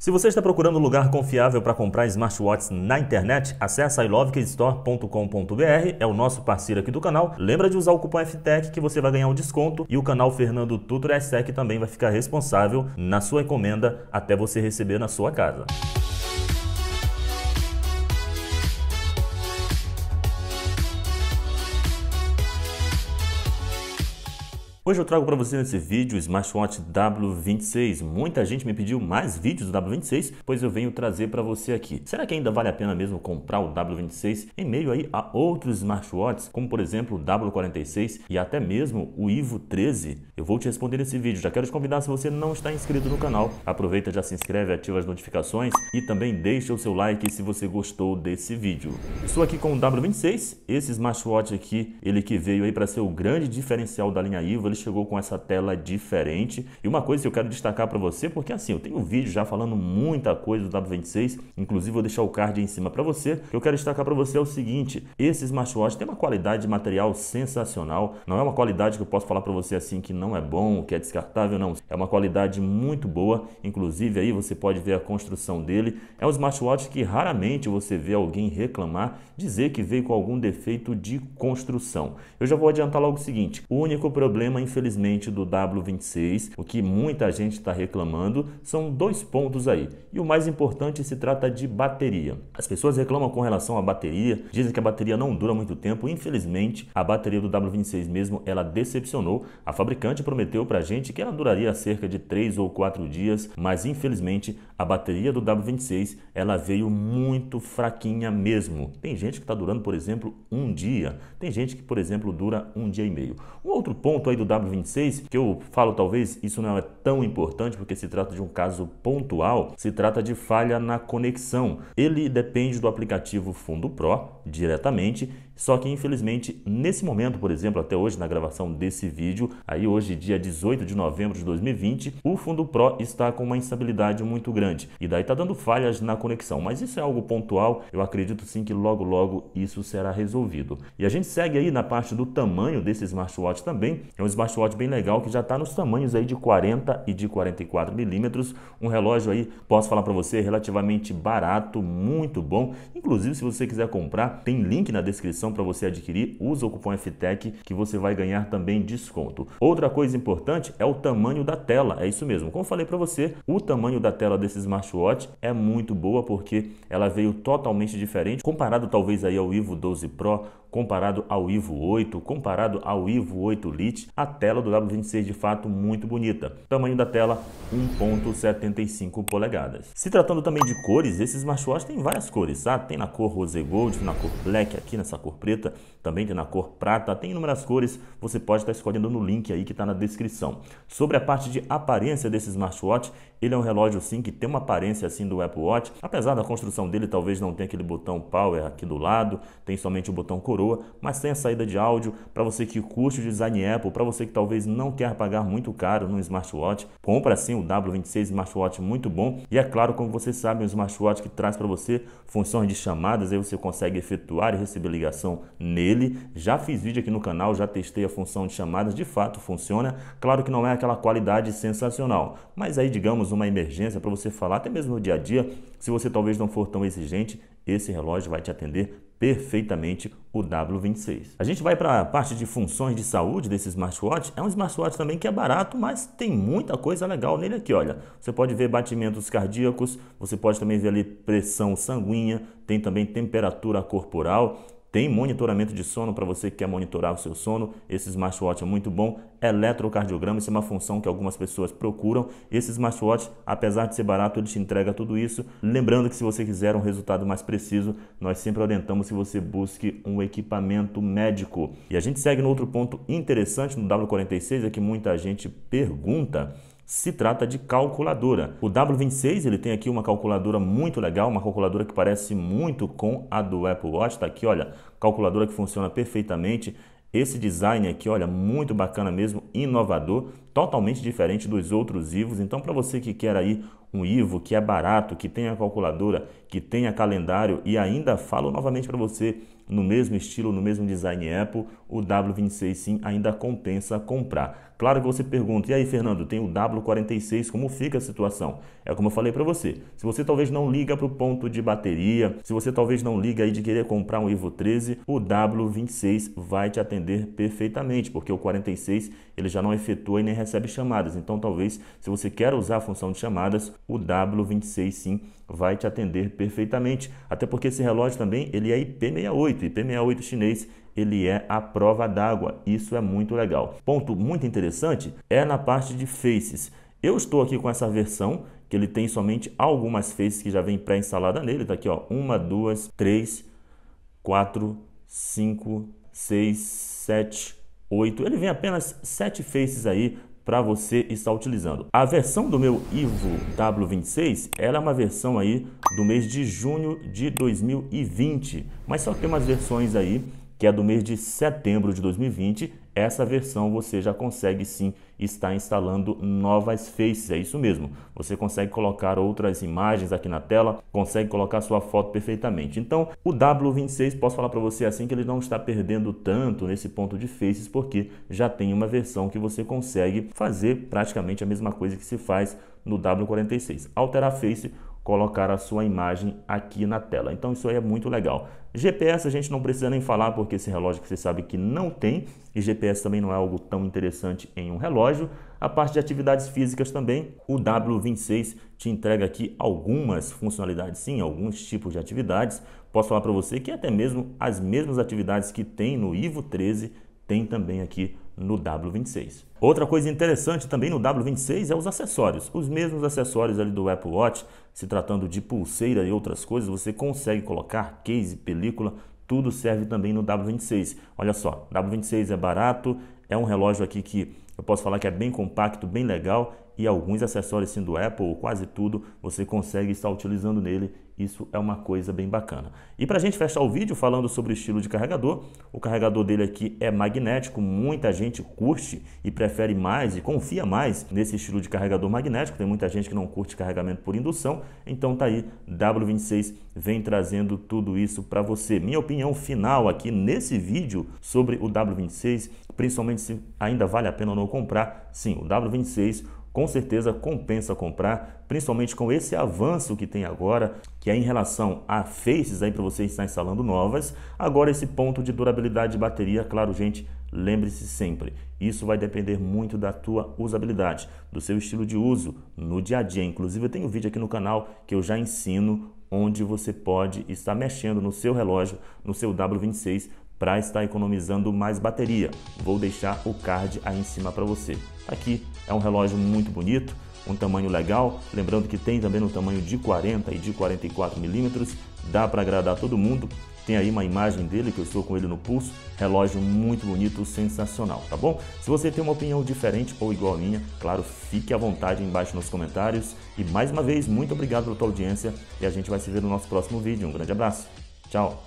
Se você está procurando um lugar confiável para comprar smartwatches na internet, acesse ilovekidstore.com.br, é o nosso parceiro aqui do canal. Lembra de usar o cupom FTEC que você vai ganhar um desconto e o canal Fernando Tutor STEC também vai ficar responsável na sua encomenda até você receber na sua casa. Hoje eu trago para você nesse vídeo o smartwatch W26. Muita gente me pediu mais vídeos do W26, pois eu venho trazer para você aqui. Será que ainda vale a pena mesmo comprar o W26 em meio aí a outros smartwatches, como por exemplo o W46 e até mesmo o Ivo 13? Eu vou te responder nesse vídeo. Já quero te convidar se você não está inscrito no canal. Aproveita, já se inscreve, ativa as notificações e também deixa o seu like se você gostou desse vídeo. Estou aqui com o W26, esse smartwatch aqui, ele que veio aí para ser o grande diferencial da linha Ivo chegou com essa tela diferente. E uma coisa que eu quero destacar para você, porque assim, eu tenho um vídeo já falando muita coisa do W26, inclusive vou deixar o card aí em cima para você. O que eu quero destacar para você é o seguinte, esse smartwatch tem uma qualidade de material sensacional, não é uma qualidade que eu posso falar para você assim que não é bom, que é descartável, não. É uma qualidade muito boa, inclusive aí você pode ver a construção dele. É um smartwatch que raramente você vê alguém reclamar, dizer que veio com algum defeito de construção. Eu já vou adiantar logo o seguinte, o único problema em infelizmente, do W26. O que muita gente está reclamando são dois pontos aí. E o mais importante se trata de bateria. As pessoas reclamam com relação à bateria, dizem que a bateria não dura muito tempo. Infelizmente, a bateria do W26 mesmo, ela decepcionou. A fabricante prometeu para a gente que ela duraria cerca de 3 ou 4 dias, mas infelizmente a bateria do W26 ela veio muito fraquinha mesmo. Tem gente que está durando, por exemplo, um dia. Tem gente que, por exemplo, dura um dia e meio. Um outro ponto aí do W W26, que eu falo talvez isso não é tão importante porque se trata de um caso pontual, se trata de falha na conexão. Ele depende do aplicativo Fundo Pro diretamente, só que infelizmente nesse momento, por exemplo, até hoje na gravação desse vídeo, aí hoje dia 18 de novembro de 2020, o Fundo Pro está com uma instabilidade muito grande e daí está dando falhas na conexão, mas isso é algo pontual, eu acredito sim que logo logo isso será resolvido. E a gente segue aí na parte do tamanho desse smartwatch também, é um smartwatch smartwatch bem legal que já está nos tamanhos aí de 40 e de 44 milímetros. Um relógio aí, posso falar para você, relativamente barato, muito bom. Inclusive, se você quiser comprar, tem link na descrição para você adquirir. Usa o cupom FTEC que você vai ganhar também desconto. Outra coisa importante é o tamanho da tela. É isso mesmo. Como falei para você, o tamanho da tela desse smartwatch é muito boa porque ela veio totalmente diferente comparado talvez aí ao Vivo 12 Pro comparado ao Ivo 8, comparado ao Ivo 8 Lite, a tela do W26 de fato muito bonita. Tamanho da tela 1.75 polegadas. Se tratando também de cores, esse smartwatch tem várias cores, tá? Tem na cor rosé gold, na cor black, aqui nessa cor preta, também tem na cor prata, tem inúmeras cores, você pode estar escolhendo no link aí que está na descrição. Sobre a parte de aparência desse smartwatch, ele é um relógio sim que tem uma aparência assim do Apple Watch, apesar da construção dele talvez não tenha aquele botão power aqui do lado, tem somente o botão coroa, coroa, mas tem a saída de áudio para você que curte o design Apple, para você que talvez não quer pagar muito caro no smartwatch. Compra sim o W26 smartwatch muito bom e é claro, como vocês sabem, um smartwatch que traz para você funções de chamadas, aí você consegue efetuar e receber ligação nele. Já fiz vídeo aqui no canal, já testei a função de chamadas, de fato funciona. Claro que não é aquela qualidade sensacional, mas aí digamos uma emergência para você falar até mesmo no dia a dia, se você talvez não for tão exigente, esse relógio vai te atender perfeitamente o W26. A gente vai para a parte de funções de saúde desse smartwatch. É um smartwatch também que é barato, mas tem muita coisa legal nele aqui, olha. Você pode ver batimentos cardíacos, você pode também ver ali pressão sanguínea, tem também temperatura corporal, tem monitoramento de sono para você que quer monitorar o seu sono. Esse smartwatch é muito bom. Eletrocardiograma, isso é uma função que algumas pessoas procuram. Esse smartwatch, apesar de ser barato, ele te entrega tudo isso. Lembrando que se você quiser um resultado mais preciso, nós sempre orientamos que você busque um equipamento médico. E a gente segue no outro ponto interessante no W46, é que muita gente pergunta se trata de calculadora. O W26 ele tem aqui uma calculadora muito legal, uma calculadora que parece muito com a do Apple Watch. Tá aqui, olha, calculadora que funciona perfeitamente. Esse design aqui, olha, muito bacana mesmo, inovador totalmente diferente dos outros IVOs. Então, para você que quer aí um IVO que é barato, que tenha calculadora, que tenha calendário e ainda falo novamente para você no mesmo estilo, no mesmo design Apple, o W26 sim ainda compensa comprar. Claro que você pergunta, e aí Fernando, tem o W46, como fica a situação? É como eu falei para você, se você talvez não liga para o ponto de bateria, se você talvez não liga aí de querer comprar um Ivo 13, o W26 vai te atender perfeitamente, porque o 46 ele já não efetua energia recebe chamadas. Então, talvez, se você quer usar a função de chamadas, o W26 sim vai te atender perfeitamente. Até porque esse relógio também ele é IP68, IP68 chinês ele é a prova d'água. Isso é muito legal. Ponto muito interessante é na parte de faces. Eu estou aqui com essa versão que ele tem somente algumas faces que já vem pré-instalada nele. Tá aqui, ó, uma, duas, três, quatro, cinco, seis, sete, oito Ele vem apenas sete faces aí para você estar utilizando. A versão do meu Ivo W26, ela é uma versão aí do mês de junho de 2020, mas só tem umas versões aí que é do mês de setembro de 2020 essa versão você já consegue sim estar instalando novas faces, é isso mesmo. Você consegue colocar outras imagens aqui na tela, consegue colocar sua foto perfeitamente. Então, o W26, posso falar para você assim que ele não está perdendo tanto nesse ponto de faces, porque já tem uma versão que você consegue fazer praticamente a mesma coisa que se faz no W46. Alterar face colocar a sua imagem aqui na tela. Então isso aí é muito legal. GPS a gente não precisa nem falar porque esse relógio que você sabe que não tem e GPS também não é algo tão interessante em um relógio. A parte de atividades físicas também, o W26 te entrega aqui algumas funcionalidades, sim, alguns tipos de atividades. Posso falar para você que até mesmo as mesmas atividades que tem no Ivo 13 tem também aqui no W26. Outra coisa interessante também no W26 é os acessórios. Os mesmos acessórios ali do Apple Watch, se tratando de pulseira e outras coisas, você consegue colocar case, película, tudo serve também no W26. Olha só, W26 é barato, é um relógio aqui que eu posso falar que é bem compacto, bem legal e alguns acessórios sim do Apple, ou quase tudo, você consegue estar utilizando nele. Isso é uma coisa bem bacana. E para a gente fechar o vídeo falando sobre o estilo de carregador, o carregador dele aqui é magnético. Muita gente curte e prefere mais e confia mais nesse estilo de carregador magnético. Tem muita gente que não curte carregamento por indução. Então tá aí, W26 vem trazendo tudo isso para você. Minha opinião final aqui nesse vídeo sobre o W26, principalmente se ainda vale a pena ou não comprar. Sim, o W26 com certeza compensa comprar, principalmente com esse avanço que tem agora, que é em relação a faces aí para você estar instalando novas. Agora esse ponto de durabilidade de bateria, claro, gente, lembre-se sempre, isso vai depender muito da tua usabilidade, do seu estilo de uso no dia a dia. Inclusive, eu tenho um vídeo aqui no canal que eu já ensino onde você pode estar mexendo no seu relógio, no seu W26, para estar economizando mais bateria. Vou deixar o card aí em cima para você. Aqui é um relógio muito bonito, um tamanho legal, lembrando que tem também no tamanho de 40 e de 44 milímetros, dá para agradar todo mundo. Tem aí uma imagem dele que eu estou com ele no pulso, relógio muito bonito, sensacional, tá bom? Se você tem uma opinião diferente ou igual a minha, claro, fique à vontade embaixo nos comentários. E mais uma vez, muito obrigado pela tua audiência e a gente vai se ver no nosso próximo vídeo. Um grande abraço, tchau!